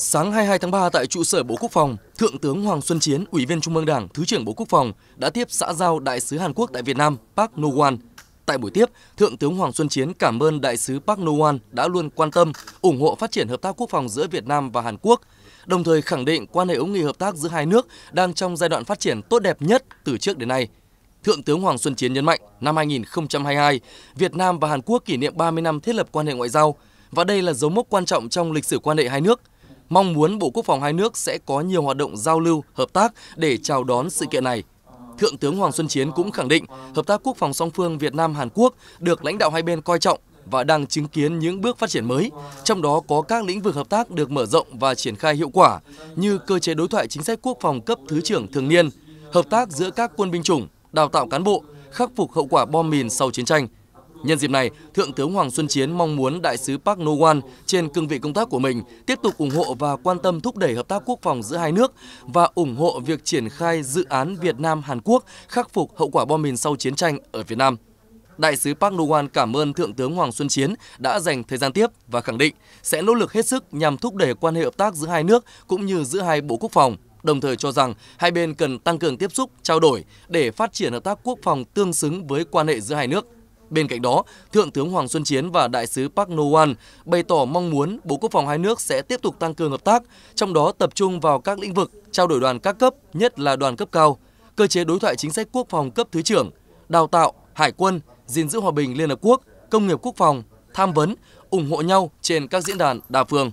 Sáng 22 tháng 3 tại trụ sở Bộ Quốc phòng, Thượng tướng Hoàng Xuân Chiến, Ủy viên Trung ương Đảng, Thứ trưởng Bộ Quốc phòng đã tiếp xã giao Đại sứ Hàn Quốc tại Việt Nam Park No-wan. Tại buổi tiếp, Thượng tướng Hoàng Xuân Chiến cảm ơn Đại sứ Park No-wan đã luôn quan tâm, ủng hộ phát triển hợp tác quốc phòng giữa Việt Nam và Hàn Quốc, đồng thời khẳng định quan hệ hữu nghị hợp tác giữa hai nước đang trong giai đoạn phát triển tốt đẹp nhất từ trước đến nay. Thượng tướng Hoàng Xuân Chiến nhấn mạnh, năm 2022, Việt Nam và Hàn Quốc kỷ niệm 30 năm thiết lập quan hệ ngoại giao và đây là dấu mốc quan trọng trong lịch sử quan hệ hai nước – mong muốn Bộ Quốc phòng hai nước sẽ có nhiều hoạt động giao lưu, hợp tác để chào đón sự kiện này. Thượng tướng Hoàng Xuân Chiến cũng khẳng định hợp tác quốc phòng song phương Việt Nam Hàn Quốc được lãnh đạo hai bên coi trọng và đang chứng kiến những bước phát triển mới, trong đó có các lĩnh vực hợp tác được mở rộng và triển khai hiệu quả như cơ chế đối thoại chính sách quốc phòng cấp thứ trưởng thường niên, hợp tác giữa các quân binh chủng, đào tạo cán bộ, khắc phục hậu quả bom mìn sau chiến tranh, Nhân dịp này, Thượng tướng Hoàng Xuân Chiến mong muốn Đại sứ Park No-wan trên cương vị công tác của mình tiếp tục ủng hộ và quan tâm thúc đẩy hợp tác quốc phòng giữa hai nước và ủng hộ việc triển khai dự án Việt Nam-Hàn Quốc khắc phục hậu quả bom mìn sau chiến tranh ở Việt Nam. Đại sứ Park Noan cảm ơn Thượng tướng Hoàng Xuân Chiến đã dành thời gian tiếp và khẳng định sẽ nỗ lực hết sức nhằm thúc đẩy quan hệ hợp tác giữa hai nước cũng như giữa hai bộ quốc phòng, đồng thời cho rằng hai bên cần tăng cường tiếp xúc, trao đổi để phát triển hợp tác quốc phòng tương xứng với quan hệ giữa hai nước. Bên cạnh đó, Thượng tướng Hoàng Xuân Chiến và Đại sứ Park Noan bày tỏ mong muốn Bộ Quốc phòng hai nước sẽ tiếp tục tăng cường hợp tác, trong đó tập trung vào các lĩnh vực trao đổi đoàn các cấp, nhất là đoàn cấp cao, cơ chế đối thoại chính sách quốc phòng cấp thứ trưởng, đào tạo, hải quân, gìn giữ hòa bình Liên Hợp Quốc, công nghiệp quốc phòng, tham vấn, ủng hộ nhau trên các diễn đàn đa phương.